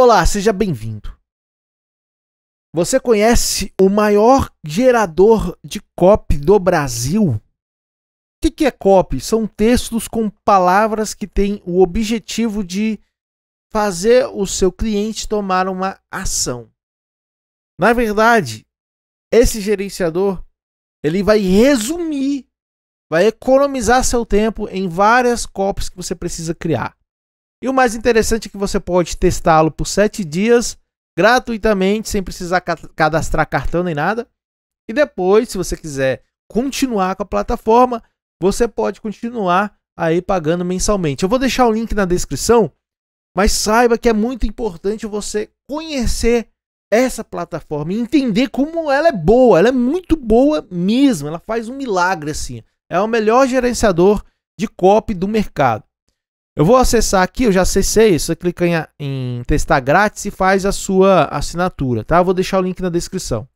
Olá, seja bem-vindo. Você conhece o maior gerador de copy do Brasil? O que, que é copy? São textos com palavras que têm o objetivo de fazer o seu cliente tomar uma ação. Na verdade, esse gerenciador ele vai resumir, vai economizar seu tempo em várias copies que você precisa criar. E o mais interessante é que você pode testá-lo por 7 dias gratuitamente, sem precisar cadastrar cartão nem nada. E depois, se você quiser continuar com a plataforma, você pode continuar aí pagando mensalmente. Eu vou deixar o link na descrição, mas saiba que é muito importante você conhecer essa plataforma e entender como ela é boa. Ela é muito boa mesmo, ela faz um milagre assim. É o melhor gerenciador de copy do mercado. Eu vou acessar aqui, eu já acessei, você clica em, em testar grátis e faz a sua assinatura, tá? Eu vou deixar o link na descrição.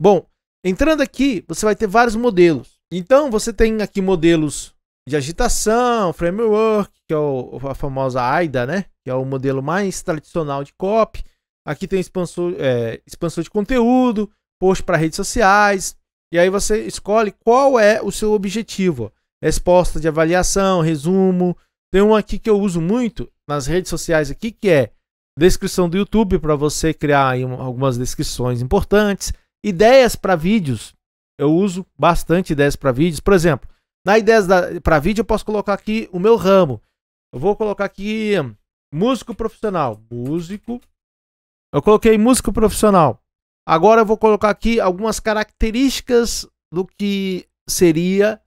Bom, entrando aqui, você vai ter vários modelos. Então, você tem aqui modelos de agitação, framework, que é o, a famosa AIDA, né? Que é o modelo mais tradicional de copy. Aqui tem expansor, é, expansor de conteúdo, post para redes sociais. E aí você escolhe qual é o seu objetivo. Resposta de avaliação, resumo, tem um aqui que eu uso muito nas redes sociais aqui, que é descrição do YouTube para você criar algumas descrições importantes, ideias para vídeos. Eu uso bastante ideias para vídeos. Por exemplo, na ideias para vídeo eu posso colocar aqui o meu ramo. Eu vou colocar aqui hum, músico profissional, músico. Eu coloquei músico profissional. Agora eu vou colocar aqui algumas características do que seria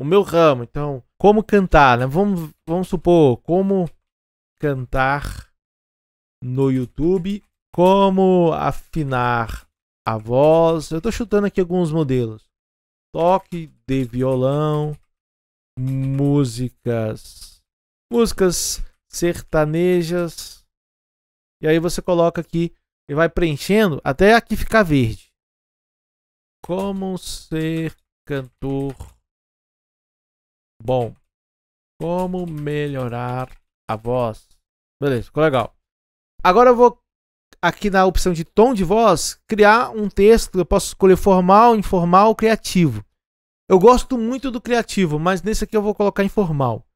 o meu ramo. Então, como cantar, né? Vamos, vamos supor, como cantar no YouTube, como afinar a voz. Eu estou chutando aqui alguns modelos. Toque de violão, músicas, músicas sertanejas. E aí você coloca aqui e vai preenchendo até aqui ficar verde. Como ser cantor Bom, como melhorar a voz. Beleza, ficou legal. Agora eu vou aqui na opção de tom de voz, criar um texto. Eu posso escolher formal, informal, criativo. Eu gosto muito do criativo, mas nesse aqui eu vou colocar informal.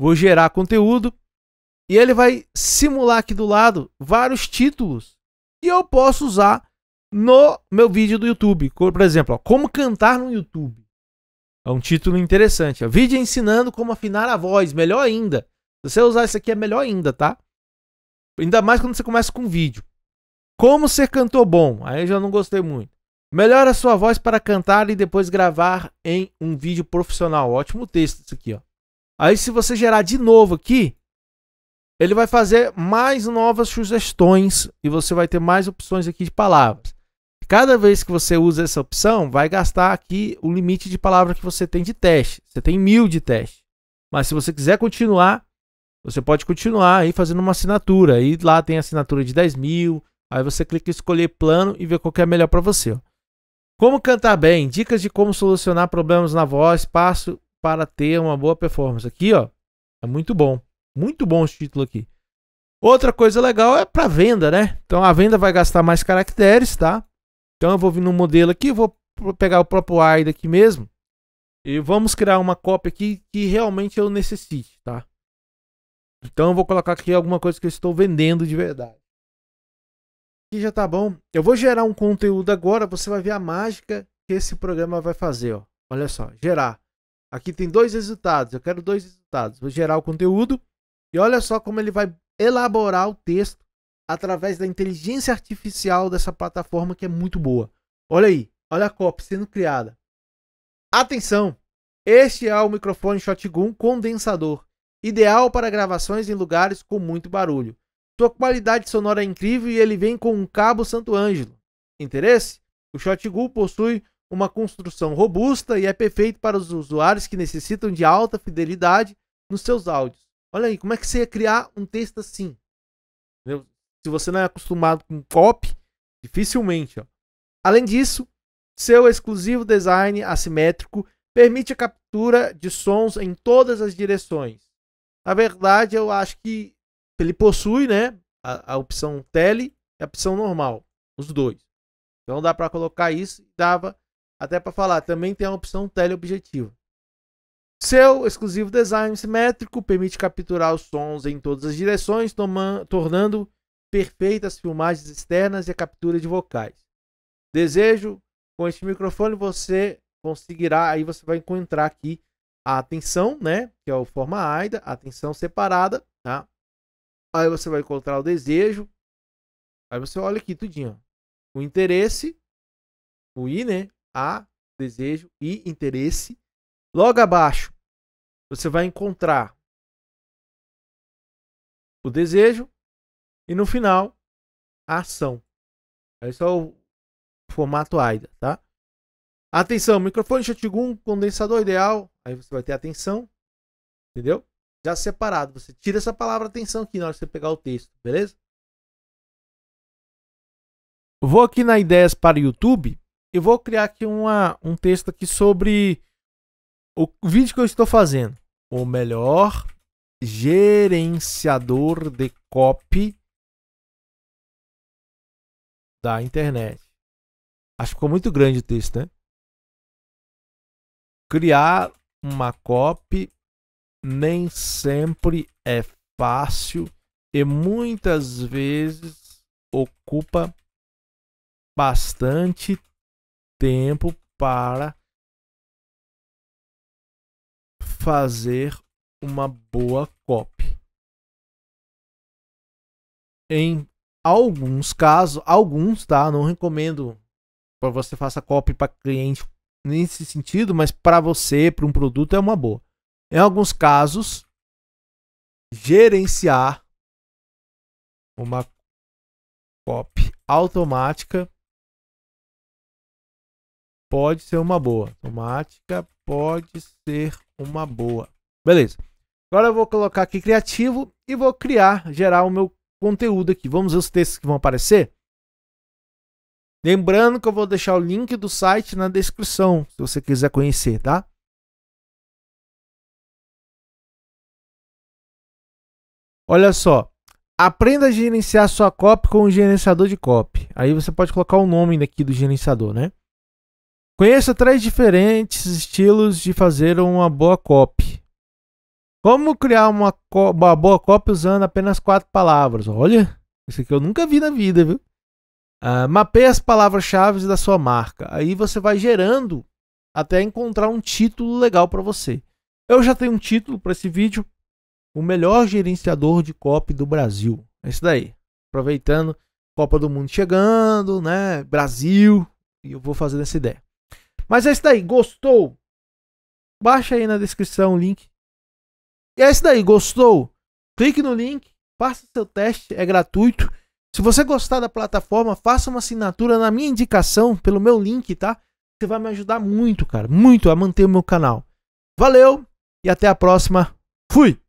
Vou gerar conteúdo e ele vai simular aqui do lado vários títulos que eu posso usar no meu vídeo do YouTube. Por exemplo, ó, como cantar no YouTube. É um título interessante. Vídeo ensinando como afinar a voz, melhor ainda. Se você usar isso aqui é melhor ainda, tá? Ainda mais quando você começa com vídeo. Como ser cantor bom? Aí eu já não gostei muito. Melhora a sua voz para cantar e depois gravar em um vídeo profissional. Ótimo texto isso aqui, ó. Aí se você gerar de novo aqui, ele vai fazer mais novas sugestões e você vai ter mais opções aqui de palavras. Cada vez que você usa essa opção, vai gastar aqui o limite de palavra que você tem de teste. Você tem mil de teste. Mas se você quiser continuar, você pode continuar aí fazendo uma assinatura. Aí lá tem assinatura de 10 mil. Aí você clica em escolher plano e vê qual que é melhor para você. Como cantar bem? Dicas de como solucionar problemas na voz. Passo para ter uma boa performance. Aqui, ó, é muito bom. Muito bom esse título aqui. Outra coisa legal é para venda, né? Então a venda vai gastar mais caracteres, tá? Então eu vou vir no modelo aqui, vou pegar o próprio AID aqui mesmo. E vamos criar uma cópia aqui que realmente eu necessite, tá? Então eu vou colocar aqui alguma coisa que eu estou vendendo de verdade. Aqui já tá bom. Eu vou gerar um conteúdo agora, você vai ver a mágica que esse programa vai fazer, ó. Olha só, gerar. Aqui tem dois resultados, eu quero dois resultados. Vou gerar o conteúdo e olha só como ele vai elaborar o texto através da inteligência artificial dessa plataforma que é muito boa. Olha aí, olha a COP sendo criada. Atenção! Este é o microfone Shotgun condensador, ideal para gravações em lugares com muito barulho. Sua qualidade sonora é incrível e ele vem com um cabo Santo Ângelo. Interesse? O Shotgun possui uma construção robusta e é perfeito para os usuários que necessitam de alta fidelidade nos seus áudios. Olha aí, como é que você ia criar um texto assim? Se você não é acostumado com copy, dificilmente. Ó. Além disso, seu exclusivo design assimétrico permite a captura de sons em todas as direções. Na verdade, eu acho que ele possui né, a, a opção tele e a opção normal, os dois. Então dá para colocar isso, dava até para falar, também tem a opção teleobjetivo. Seu exclusivo design simétrico permite capturar os sons em todas as direções, tornando perfeitas filmagens externas e a captura de vocais. Desejo com este microfone você conseguirá, aí você vai encontrar aqui a atenção, né, que é o forma AIDA, atenção separada, tá? Aí você vai encontrar o desejo. Aí você olha aqui tudinho, ó. O interesse, o I, né? A, desejo e interesse. Logo abaixo, você vai encontrar o desejo, e no final, a ação. Esse é o formato AIDA, tá? Atenção, microfone shotgun, condensador ideal. Aí você vai ter atenção, entendeu? Já separado. Você tira essa palavra atenção aqui na hora que você pegar o texto, beleza? Vou aqui na ideias para YouTube e vou criar aqui uma, um texto aqui sobre o vídeo que eu estou fazendo. O melhor gerenciador de copy da internet. Acho que ficou muito grande o texto, né? Criar uma copy nem sempre é fácil e muitas vezes ocupa bastante tempo para fazer uma boa copy. Em alguns casos, alguns, tá? Não recomendo para você faça copy para cliente nesse sentido, mas para você, para um produto é uma boa. Em alguns casos, gerenciar uma copy automática pode ser uma boa. Automática pode ser uma boa. Beleza. Agora eu vou colocar aqui criativo e vou criar, gerar o meu conteúdo aqui. Vamos ver os textos que vão aparecer? Lembrando que eu vou deixar o link do site na descrição, se você quiser conhecer, tá? Olha só. Aprenda a gerenciar sua copy com o gerenciador de copy. Aí você pode colocar o nome daqui do gerenciador, né? Conheça três diferentes estilos de fazer uma boa copy. Como criar uma, uma, boa cópia usando apenas quatro palavras? Olha, isso aqui eu nunca vi na vida, viu? Uh, mapeie as palavras-chave da sua marca. Aí você vai gerando até encontrar um título legal para você. Eu já tenho um título para esse vídeo: O melhor gerenciador de copy do Brasil. É isso daí. Aproveitando Copa do Mundo chegando, né? Brasil. E eu vou fazer essa ideia. Mas é isso daí. Gostou? Baixa aí na descrição o link e é isso daí, gostou? Clique no link, faça seu teste, é gratuito. Se você gostar da plataforma, faça uma assinatura na minha indicação, pelo meu link, tá? Você vai me ajudar muito, cara, muito a manter o meu canal. Valeu e até a próxima. Fui!